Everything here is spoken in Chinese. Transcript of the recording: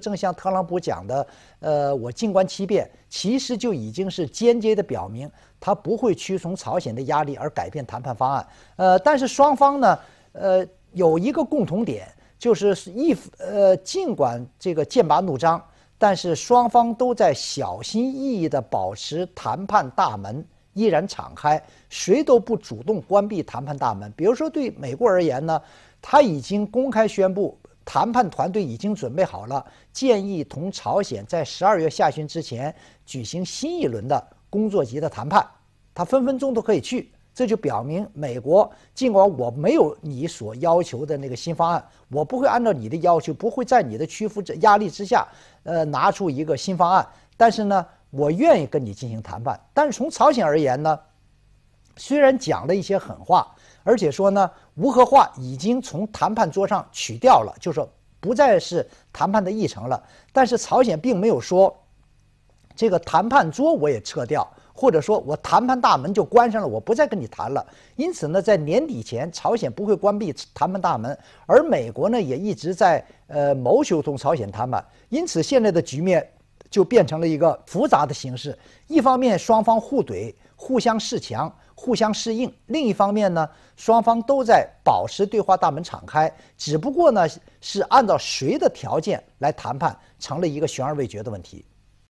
正像特朗普讲的，呃，我静观其变，其实就已经是间接的表明，他不会屈从朝鲜的压力而改变谈判方案。呃，但是双方呢，呃，有一个共同点，就是一呃，尽管这个剑拔弩张，但是双方都在小心翼翼的保持谈判大门依然敞开，谁都不主动关闭谈判大门。比如说对美国而言呢，他已经公开宣布。谈判团队已经准备好了，建议同朝鲜在十二月下旬之前举行新一轮的工作级的谈判。他分分钟都可以去，这就表明美国尽管我没有你所要求的那个新方案，我不会按照你的要求，不会在你的屈服之压力之下，呃，拿出一个新方案。但是呢，我愿意跟你进行谈判。但是从朝鲜而言呢，虽然讲了一些狠话。而且说呢，无核化已经从谈判桌上取掉了，就是不再是谈判的议程了。但是朝鲜并没有说，这个谈判桌我也撤掉，或者说我谈判大门就关上了，我不再跟你谈了。因此呢，在年底前，朝鲜不会关闭谈判大门。而美国呢，也一直在呃谋求同朝鲜谈判。因此，现在的局面。就变成了一个复杂的形式。一方面，双方互怼、互相示强、互相适应；另一方面呢，双方都在保持对话大门敞开，只不过呢是按照谁的条件来谈判，成了一个悬而未决的问题。